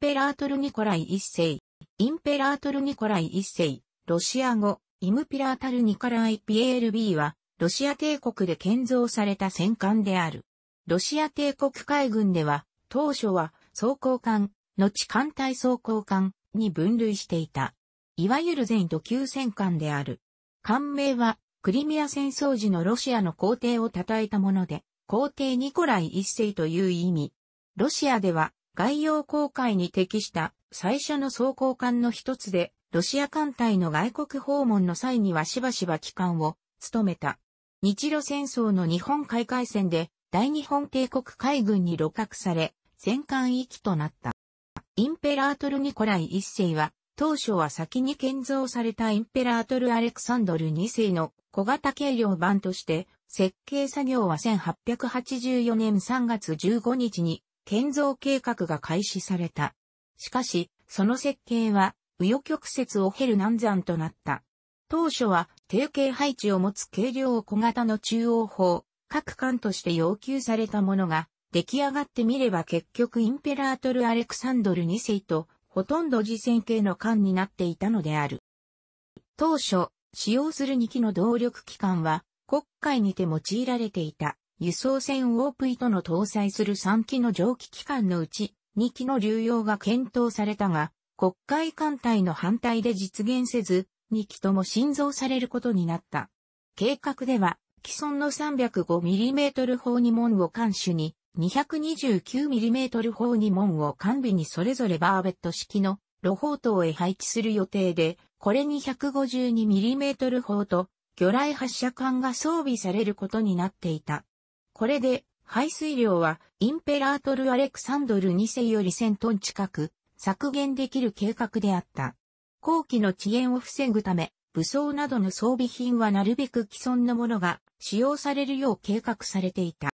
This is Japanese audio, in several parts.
ペラートルニコライ一世。インペラートルニコライ一世。ロシア語、イムピラータルニコライ・ p l B は、ロシア帝国で建造された戦艦である。ロシア帝国海軍では、当初は装甲艦、後艦隊装甲艦に分類していた。いわゆる全土級戦艦である。艦名は、クリミア戦争時のロシアの皇帝を称えたもので、皇帝ニコライ一世という意味。ロシアでは、概要公開に適した最初の装甲艦の一つで、ロシア艦隊の外国訪問の際にはしばしば機関を務めた。日露戦争の日本海海戦で大日本帝国海軍に露獲され、戦艦域となった。インペラートルニコライ一世は、当初は先に建造されたインペラートルアレクサンドル2世の小型軽量版として、設計作業は1884年3月15日に建造計画が開始された。しかし、その設計は、紆余曲折を経る難産となった。当初は、定型配置を持つ軽量を小型の中央砲、各艦として要求されたものが、出来上がってみれば結局インペラートル・アレクサンドル2世と、ほとんど次戦系の艦になっていたのである。当初、使用する2機の動力機関は、国会にて用いられていた。輸送船オープイとの搭載する3機の蒸気機関のうち、2機の流用が検討されたが、国会艦隊の反対で実現せず、2機とも新造されることになった。計画では、既存の 305mm 砲2門を艦首に、229mm 砲2門を艦尾にそれぞれバーベット式の露砲塔へ配置する予定で、これに 152mm 砲と魚雷発射管が装備されることになっていた。これで、排水量は、インペラートル・アレクサンドル2世より1000トン近く、削減できる計画であった。後期の遅延を防ぐため、武装などの装備品はなるべく既存のものが使用されるよう計画されていた。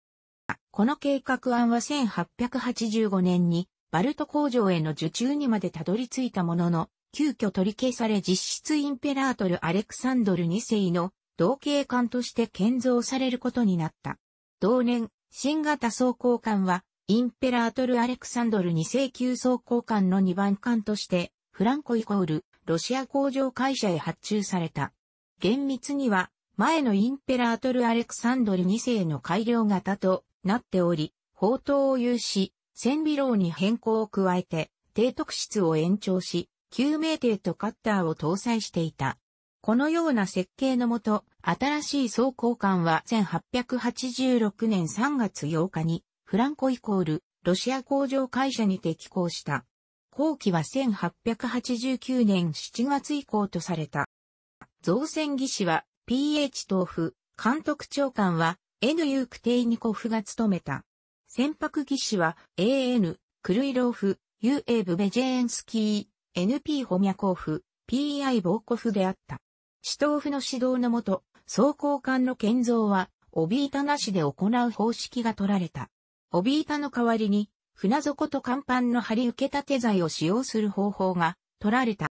この計画案は1885年にバルト工場への受注にまでたどり着いたものの、急遽取り消され実質インペラートル・アレクサンドル2世の同型艦として建造されることになった。同年、新型装甲艦は、インペラートル・アレクサンドル2世級装甲艦の2番艦として、フランコイコール、ロシア工場会社へ発注された。厳密には、前のインペラートル・アレクサンドル2世の改良型となっており、砲塔を有し、戦備楼に変更を加えて、低特質を延長し、救命艇とカッターを搭載していた。このような設計のもと、新しい総交換は1886年3月8日に、フランコイコール、ロシア工場会社に適行した。後期は1889年7月以降とされた。造船技師は PH 豆腐、監督長官は N ユークテイニコフが務めた。船舶技師は AN、クルイローフ、UA ブベジェーンスキー、NP ホミャコフ、PI ボーコフであった。市東府の指導のもと、走行艦の建造は、帯板なしで行う方式が取られた。帯板の代わりに、船底と甲板の張り受け立て材を使用する方法が取られた。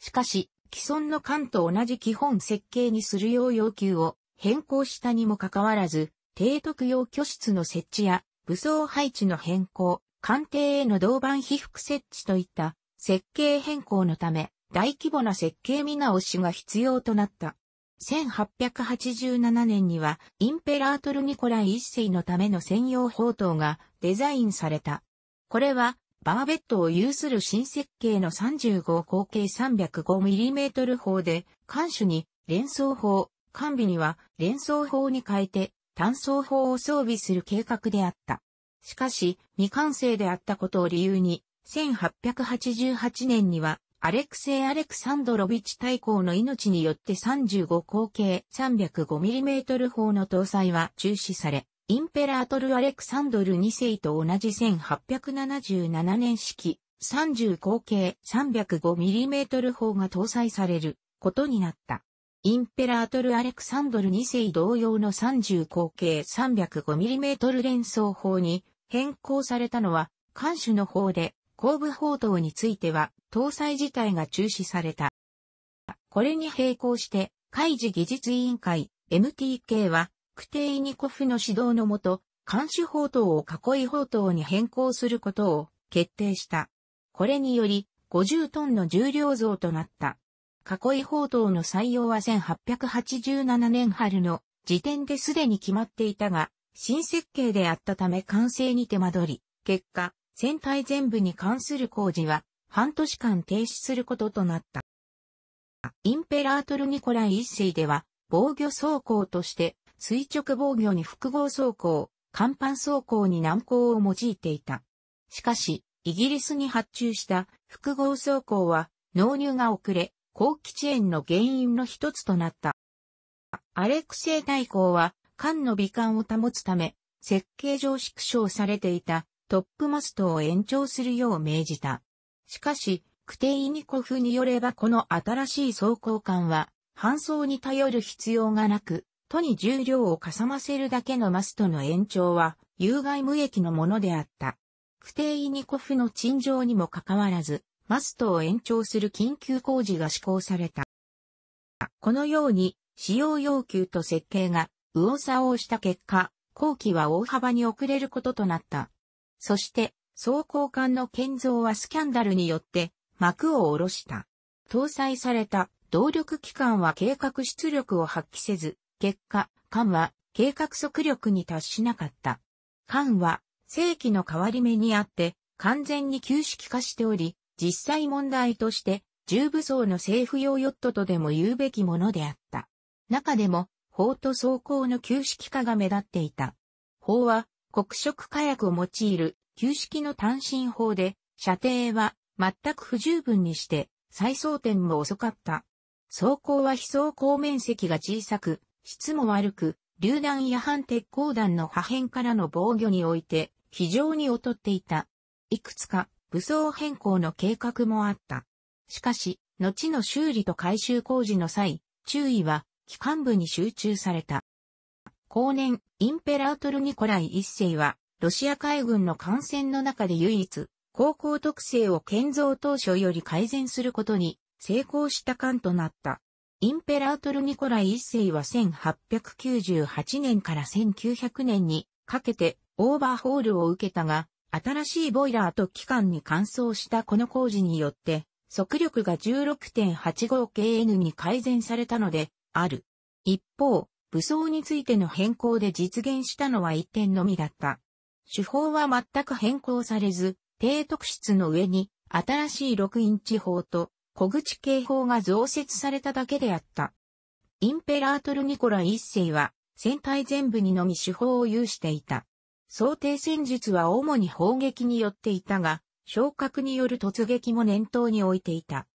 しかし、既存の艦と同じ基本設計にするよう要求を変更したにもかかわらず、提督用居室の設置や武装配置の変更、艦艇への銅板被覆設置といった設計変更のため、大規模な設計見直しが必要となった。1887年には、インペラートル・ニコライ一世のための専用砲塔がデザインされた。これは、バーベットを有する新設計の35口径 305mm 砲で、艦首に連装砲、艦尾には連装砲に変えて単装砲を装備する計画であった。しかし、未完成であったことを理由に、1888年にはアレクセイ・アレクサンドロビッチ大公の命によって35口径 305mm 砲の搭載は中止され、インペラートル・アレクサンドル2世と同じ1877年式30口径 305mm 砲が搭載されることになった。インペラートル・アレクサンドル2世同様の30口径 305mm 連装砲に変更されたのは、艦首の砲で、後部砲塔については搭載自体が中止された。これに並行して、海事技術委員会 MTK は、クテイニコフの指導のもと、監視砲塔を囲い砲塔に変更することを決定した。これにより、50トンの重量増となった。囲い砲塔の採用は1887年春の時点ですでに決まっていたが、新設計であったため完成に手間取り、結果、船体全部に関する工事は半年間停止することとなった。インペラートル・ニコライ一世では、防御走行として、垂直防御に複合走行、甲板走行に難航を用いていた。しかし、イギリスに発注した複合走行は、納入が遅れ、後期遅延の原因の一つとなった。アレクセイ大公は、艦の美観を保つため、設計上縮小されていたトップマストを延長するよう命じた。しかし、クテイニコフによればこの新しい装甲艦は、搬送に頼る必要がなく、都に重量をかさませるだけのマストの延長は、有害無益のものであった。クテイニコフの陳情にもかかわらず、マストを延長する緊急工事が施行された。このように、使用要求と設計が右往左往した結果、工期は大幅に遅れることとなった。そして、装甲艦の建造はスキャンダルによって幕を下ろした。搭載された動力機関は計画出力を発揮せず、結果、艦は計画速力に達しなかった。艦は正規の変わり目にあって完全に旧式化しており、実際問題として重武装の政府用ヨットとでも言うべきものであった。中でも、砲と装甲の旧式化が目立っていた。法は黒色火薬を用いる旧式の単身砲で、射程は全く不十分にして、再装填も遅かった。装甲は非装甲面積が小さく、質も悪く、榴弾や反鉄鋼弾の破片からの防御において、非常に劣っていた。いくつか武装変更の計画もあった。しかし、後の修理と改修工事の際、注意は機関部に集中された。後年、インペラートル・ニコライ一世は、ロシア海軍の艦船の中で唯一、航行特性を建造当初より改善することに成功した艦となった。インペラートル・ニコライ一世は1898年から1900年にかけてオーバーホールを受けたが、新しいボイラーと機関に乾燥したこの工事によって、速力が 16.85kN に改善されたので、ある。一方、武装についての変更で実現したのは一点のみだった。手法は全く変更されず、低特質の上に新しい6インチ砲と小口警報が増設されただけであった。インペラートルニコラ一世は戦隊全部にのみ手法を有していた。想定戦術は主に砲撃によっていたが、昇格による突撃も念頭に置いていた。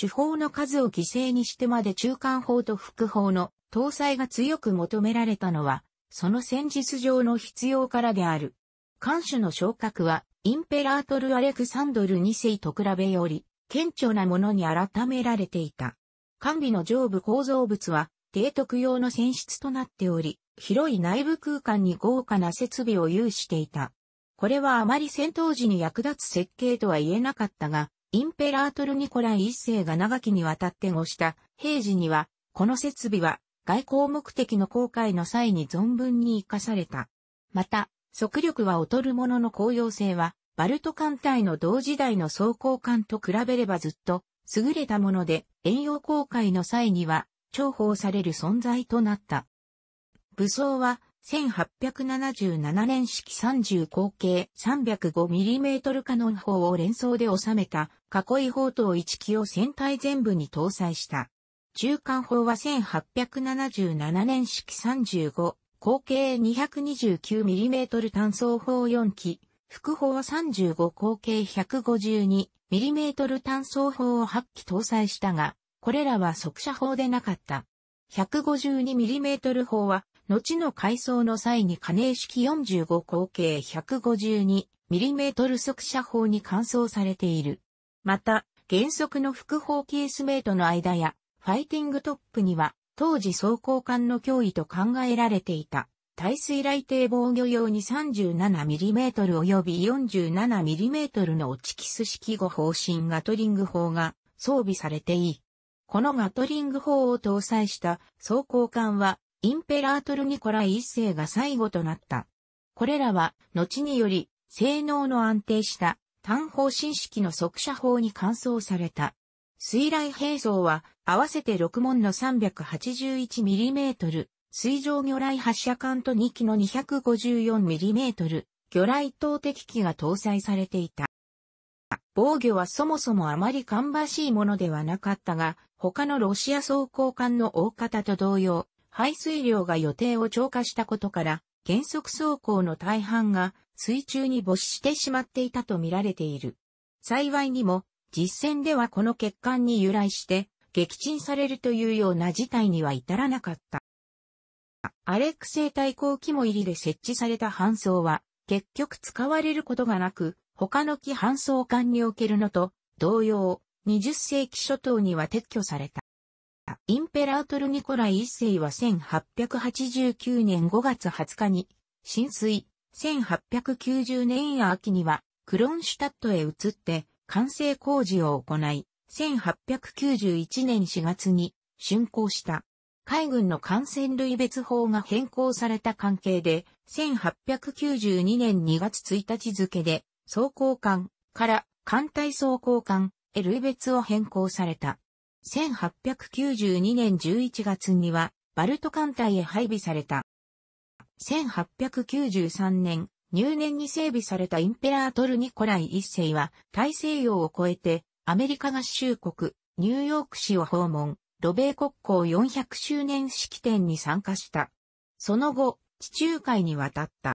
手法の数を犠牲にしてまで中間砲と副砲の搭載が強く求められたのは、その戦術上の必要からである。艦首の昇格は、インペラートル・アレクサンドル2世と比べより、顕著なものに改められていた。艦尾の上部構造物は、提督用の船室となっており、広い内部空間に豪華な設備を有していた。これはあまり戦闘時に役立つ設計とは言えなかったが、インペラートル・ニコライ一世が長きにわたって護した平時には、この設備は外交目的の航海の際に存分に活かされた。また、速力は劣るものの高用性は、バルト艦隊の同時代の装甲艦と比べればずっと優れたもので、遠洋航海の際には重宝される存在となった。武装は1877年式30口径 305mm カノン砲を連装で収めた囲い砲塔1機を船体全部に搭載した。中間砲は1877年式35口径 229mm 単装砲4機、副砲35口径 152mm 単装砲を8機搭載したが、これらは速射砲でなかった。152mm 砲は、後の改装の際に加齢式45口径 152mm 速射砲に換装されている。また、原則の副砲ケースメイトの間や、ファイティングトップには、当時装甲艦の脅威と考えられていた、耐水雷艇防御用に 37mm 及び 47mm の落ちキス式後方針ガトリング砲が装備されていい。このガトリング砲を搭載した装甲艦は、インペラートルニコライ一世が最後となった。これらは、後により、性能の安定した、単方針式の速射砲に換装された。水雷兵装は、合わせて6門の 381mm、水上魚雷発射管と2機の 254mm、魚雷投擲機が搭載されていた。防御はそもそもあまり芳しいものではなかったが、他のロシア装甲艦の大方と同様、排水量が予定を超過したことから、原則走行の大半が水中に没してしまっていたと見られている。幸いにも、実戦ではこの欠陥に由来して、撃沈されるというような事態には至らなかった。アレクセイ対抗機も入りで設置された搬送は、結局使われることがなく、他の機搬送艦におけるのと、同様、20世紀初頭には撤去された。インペラートル・ニコライ一世は1889年5月20日に、浸水、1890年秋には、クロンシュタットへ移って、完成工事を行い、1891年4月に竣工した。海軍の艦船類別法が変更された関係で、1892年2月1日付で、装甲艦から艦隊装甲艦へ類別を変更された。1892年11月には、バルト艦隊へ配備された。1893年、入念に整備されたインペラートル・ニコライ一世は、大西洋を越えて、アメリカ合衆国、ニューヨーク市を訪問、ロベー国交400周年式典に参加した。その後、地中海に渡った。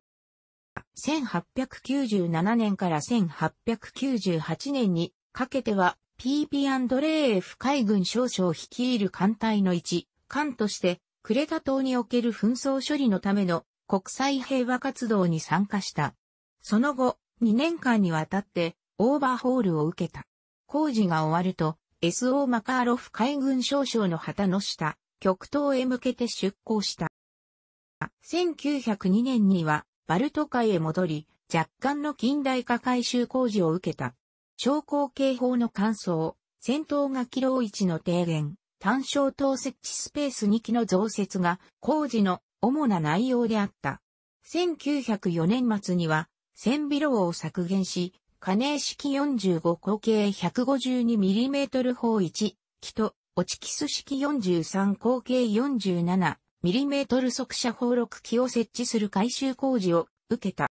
1897年から1898年にかけては、PP ピアンドレーエフ海軍少将率いる艦隊の一、艦として、クレタ島における紛争処理のための国際平和活動に参加した。その後、2年間にわたって、オーバーホールを受けた。工事が終わると、SO マカーロフ海軍少将の旗の下、極東へ向けて出港した。1902年には、バルト海へ戻り、若干の近代化改修工事を受けた。昇降警報の乾燥、戦闘がキ位1の低減、単焦灯設置スペース2機の増設が工事の主な内容であった。1904年末には、線ビロを削減し、加齢式45口径 152mm 砲1、木と、オチキス式43口径 47mm 速射砲6機を設置する改修工事を受けた。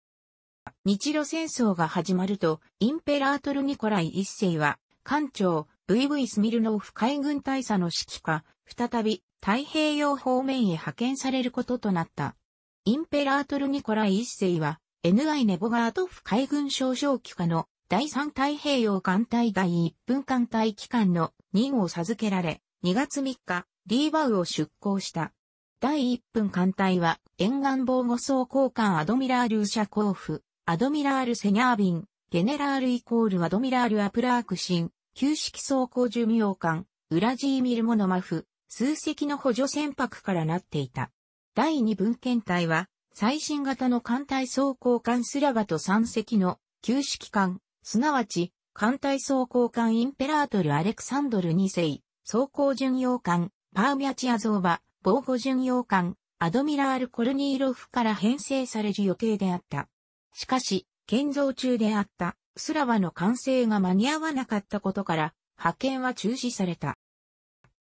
日露戦争が始まると、インペラートルニコライ一世は、艦長、VV スミルノーフ海軍大佐の指揮下、再び太平洋方面へ派遣されることとなった。インペラートルニコライ一世は、NI ネボガートフ海軍少将機下の第三太平洋艦隊第1分艦隊機関の任を授けられ、2月3日、リーバウを出港した。第1分艦隊は沿岸防護装甲艦アドミラールシャコーフ、アドミラールセニャービン、ゲネラールイコールアドミラールアプラークシン、旧式装甲寿命艦、ウラジーミルモノマフ、数隻の補助船舶からなっていた。第二分艦隊は最新型の艦隊装甲艦スラバと3隻の旧式艦、すなわち艦隊装甲艦インペラートルアレクサンドル2世、装甲巡洋艦、パーミャチアゾーバ、防護巡洋艦、アドミラール・コルニーロフから編成される予定であった。しかし、建造中であったスラバの完成が間に合わなかったことから、派遣は中止された。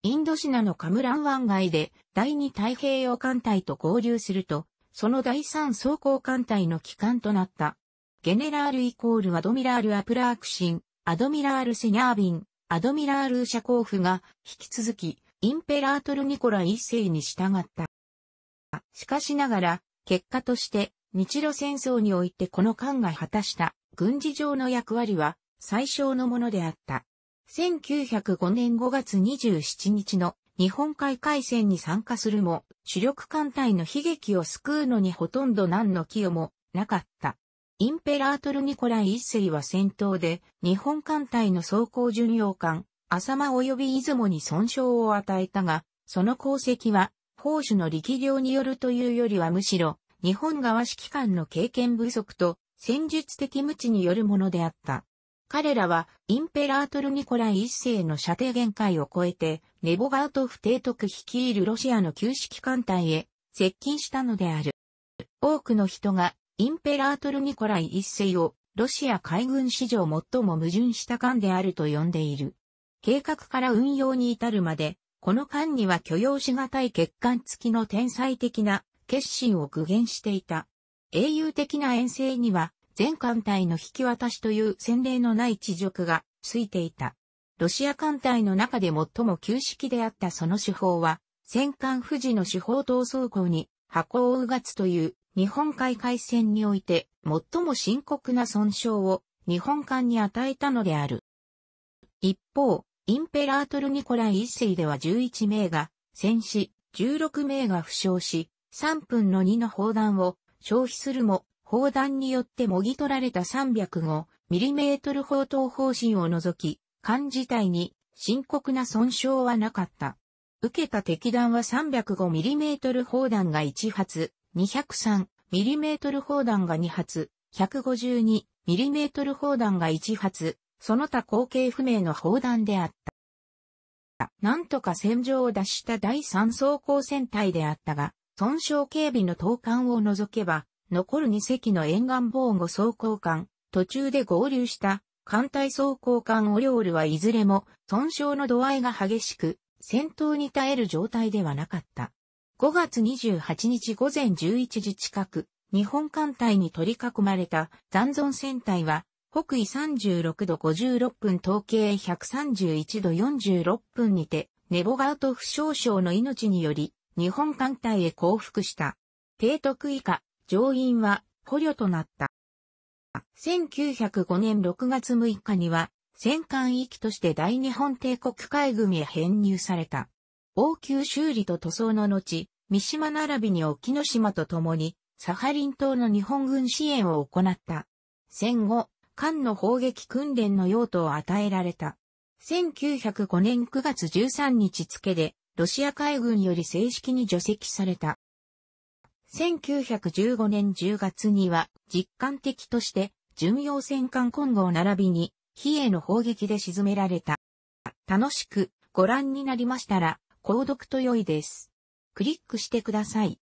インドシナのカムラン湾外で第二太平洋艦隊と合流すると、その第三装甲艦隊の機関となった。ゲネラールイコールアドミラール・アプラークシン、アドミラール・セニャービン、アドミラール・シャコーフが引き続きインペラートル・ニコラ一世に従った。しかしながら、結果として日露戦争においてこの艦が果たした軍事上の役割は最小のものであった。1905年5月27日の日本海海戦に参加するも、主力艦隊の悲劇を救うのにほとんど何の寄与もなかった。インペラートル・ニコライ一世は戦闘で、日本艦隊の装甲巡洋艦、浅間及び出雲に損傷を与えたが、その功績は、砲手の力量によるというよりはむしろ、日本側指揮官の経験不足と、戦術的無知によるものであった。彼らは、インペラートルニコライ一世の射程限界を超えて、ネボガート不提督率いるロシアの旧式艦隊へ接近したのである。多くの人が、インペラートルニコライ一世を、ロシア海軍史上最も矛盾した艦であると呼んでいる。計画から運用に至るまで、この艦には許容し難い欠陥付きの天才的な決心を具現していた。英雄的な遠征には、全艦隊の引き渡しという先例のない地辱がついていた。ロシア艦隊の中で最も旧式であったその手法は、戦艦富士の手法闘争校に箱をうがつという日本海海戦において最も深刻な損傷を日本艦に与えたのである。一方、インペラートルニコライ一世では11名が戦死、16名が負傷し、3分の2の砲弾を消費するも砲弾によってもぎ取られた 305mm 砲塔方針を除き、艦自体に深刻な損傷はなかった。受けた敵弾は 305mm 砲弾が1発、203mm 砲弾が2発、152mm 砲弾が1発、その他後継不明の砲弾であった。なんとか戦場を脱した第3装甲戦隊であったが、損傷警備の投函を除けば、残る2隻の沿岸防護装甲艦、途中で合流した艦隊装甲艦オリオールはいずれも損傷の度合いが激しく、戦闘に耐える状態ではなかった。5月28日午前11時近く、日本艦隊に取り囲まれた残存船隊は、北緯36度56分統計131度46分にて、ネボガウト負傷症の命により、日本艦隊へ降伏した。提督以下、上院は捕虜となった。1905年6月6日には、戦艦域として大日本帝国海軍へ編入された。応急修理と塗装の後、三島並びに沖ノ島と共に、サハリン島の日本軍支援を行った。戦後、艦の砲撃訓練の用途を与えられた。1905年9月13日付で、ロシア海軍より正式に除籍された。1915年10月には実感的として巡洋戦艦混合並びに、比叡の砲撃で沈められた。楽しくご覧になりましたら、購読と良いです。クリックしてください。